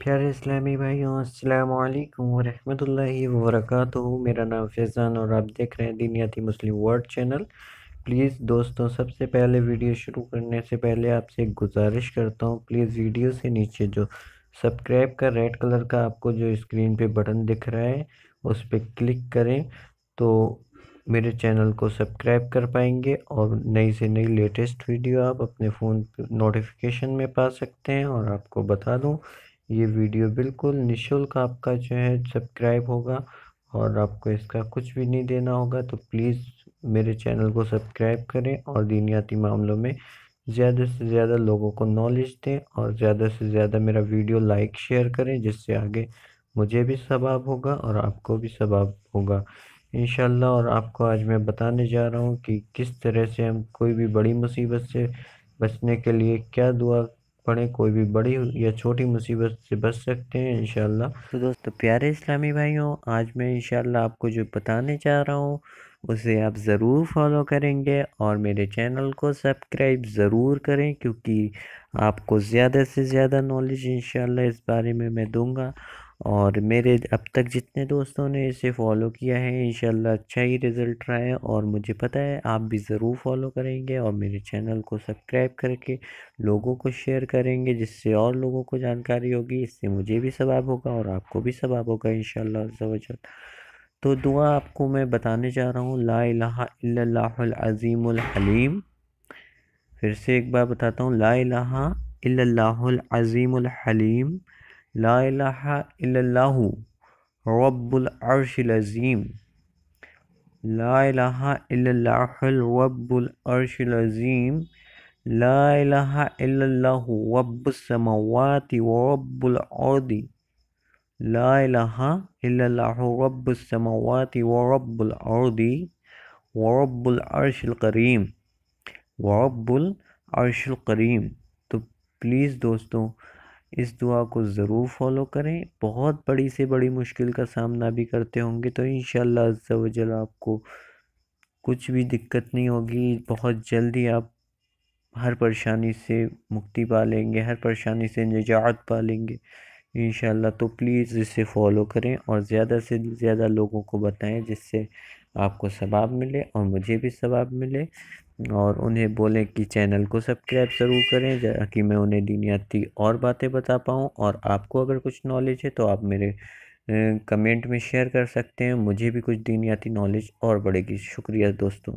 پیارے اسلامی بھائیوں السلام علیکم ورحمۃ اللہ وبرکاتہ میرا نام فیضان اور آپ دیکھ رہے ہیں دینیاتی مسلم ورلڈ چینل پلیز دوستوں سب سے پہلے ویڈیو شروع کرنے سے پہلے آپ سے گزارش کرتا ہوں پلیز ویڈیو سے نیچے جو سبسکرائب کا ریڈ کلر کا آپ کو جو اسکرین پہ بٹن دکھ رہا ہے اس پہ کلک کریں تو میرے چینل کو سبسکرائب کر پائیں گے اور نئی سے نئی لیٹسٹ ویڈیو آپ اپنے فون نوٹیفیکیشن میں پا سکتے ہیں اور آپ کو بتا دوں یہ ویڈیو بالکل نشلک آپ کا جو ہے سبسکرائب ہوگا اور آپ کو اس کا کچھ بھی نہیں دینا ہوگا تو پلیز میرے چینل کو سبسکرائب کریں اور دینیاتی معاملوں میں زیادہ سے زیادہ لوگوں کو نالج دیں اور زیادہ سے زیادہ میرا ویڈیو لائک شیئر کریں جس سے آگے مجھے بھی ثباب ہوگا اور آپ کو بھی ثباب ہوگا انشاءاللہ اور آپ کو آج میں بتانے جا رہا ہوں کہ کس طرح سے ہم کوئی بھی بڑی مصیبت سے بچنے کے لیے کیا دعا پڑھیں کوئی بھی بڑی یا چھوٹی مصیبت سے بچ سکتے ہیں انشاءاللہ تو دوستو پیارے اسلامی بھائیوں آج میں انشاءاللہ آپ کو جو بتانے چاہ رہا ہوں اسے آپ ضرور فالو کریں گے اور میرے چینل کو سبسکرائب ضرور کریں کیونکہ آپ کو زیادہ سے زیادہ نالج انشاءاللہ اس بارے میں میں دوں گا اور میرے اب تک جتنے دوستوں نے اسے فالو کیا ہے انشاءاللہ اچھا ہی رزلٹ رہا ہے اور مجھے پتہ ہے آپ بھی ضرور فالو کریں گے اور میرے چینل کو سبسکرائب کر کے لوگوں کو شیئر کریں گے جس سے اور لوگوں کو جانکاری ہوگی اس سے مجھے بھی ثواب ہوگا اور آپ کو بھی ثواب ہوگا انشاءاللہ عزوجل تو دعا آپ کو میں بتانے جا رہا ہوں لا الہ الا اللہ العظیم الحلیم پھر سے ایک بار بتاتا ہوں لا الہ الا اللہ العظیم الحلیم لا إله إلا الله رب العرش العظيم لا إله إلا الله رب العرش العظيم لا إله إلا الله رب السماوات ورب الأرض لا إله إلا الله رب السماوات ورب الأرض ورب العرش الكريم ورب العرش الكريم تو بليز دوستو اس دعا کو ضرور فالو کریں بہت بڑی سے بڑی مشکل کا سامنا بھی کرتے ہوں گے تو انشاءاللہ عز و جل آپ کو کچھ بھی دقت نہیں ہوگی بہت جلدی آپ ہر پریشانی سے مکتی پا لیں گے ہر پریشانی سے نجات لیں گے انشاءاللہ تو پلیز اسے فالو کریں اور زیادہ سے زیادہ لوگوں کو بتائیں جس سے آپ کو ثواب ملے اور مجھے بھی ثواب ملے اور انہیں بولیں کہ چینل کو سبسکرائب ضرور کریں کہ میں انہیں دینیاتی اور باتیں بتا پاؤں اور آپ کو اگر کچھ نالج ہے تو آپ میرے کمنٹ میں شیئر کر سکتے ہیں مجھے بھی کچھ دینیاتی نالج اور بڑھے گی شکریہ دوستوں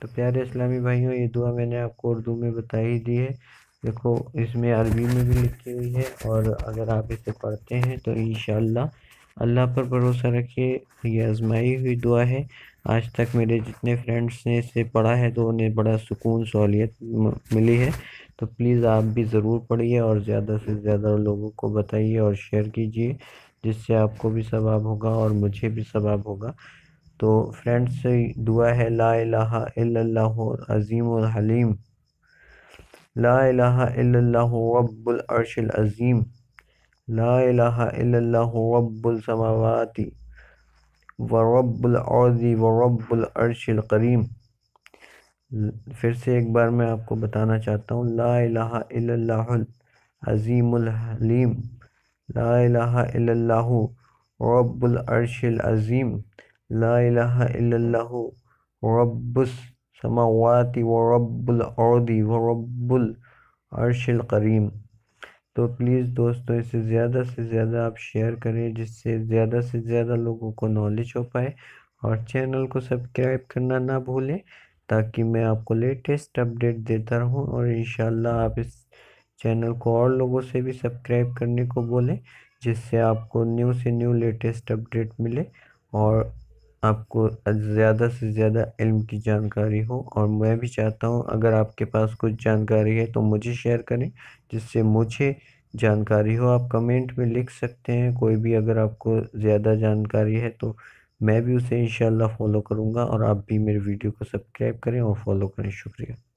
تو پیارے اسلامی بھائیوں یہ دعا میں نے آپ کو اردو میں بتا ہی دی ہے دیکھو اس میں عربی میں بھی لکھی ہوئی ہے اور اگر آپ اسے پڑھتے ہیں تو انشاءاللہ اللہ اللہ پر بھروسہ رکھیے یہ آزمائی ہوئی دعا ہے آج تک میرے جتنے فرینڈس نے اسے پڑھا ہے تو انہیں بڑا سکون سہولیت ملی ہے تو پلیز آپ بھی ضرور پڑھیے اور زیادہ سے زیادہ لوگوں کو بتائیے اور شیئر کیجیے جس سے آپ کو بھی ثواب ہوگا اور مجھے بھی ثواب ہوگا تو فرینڈ سے دعا ہے لا الہ الا اللہ عظیم الحلیم لا الہ الا اللہ رب العرش العظیم لا الہ الا اللہ رب السماوات ورب العرض ورب العرش القریم پھر سے ایک بار میں آپ کو بتانا چاہتا ہوں لا الہ الا اللہ العظیم الحلیم لا الہ الا اللہ رب العرش العظیم لا الہ الا اللہ رب السماوات و رب الارض و رب العرش القریم تو پلیز دوستو اسے زیادہ سے زیادہ آپ شیئر کریں جس سے زیادہ سے زیادہ لوگوں کو نالج ہو پائے اور چینل کو سبسکرائب کرنا نہ بھولیں تاکہ میں آپ کو اپ اپڈیٹ دیتا رہوں اور انشاءاللہ آپ اس چینل کو اور لوگوں سے بھی سبسکرائب کرنے کو بولیں جس سے آپ کو نیو سے نیو لیٹسٹ اپڈیٹ ملے اور آپ کو زیادہ سے زیادہ علم کی جانکاری ہو اور میں بھی چاہتا ہوں اگر آپ کے پاس کچھ جانکاری ہے تو مجھے شیئر کریں جس سے مجھے جانکاری ہو آپ کمنٹ میں لکھ سکتے ہیں کوئی بھی اگر آپ کو زیادہ جانکاری ہے تو میں بھی اسے انشاءاللہ فالو کروں گا اور آپ بھی میرے ویڈیو کو سبسکرائب کریں اور فالو کریں شکریہ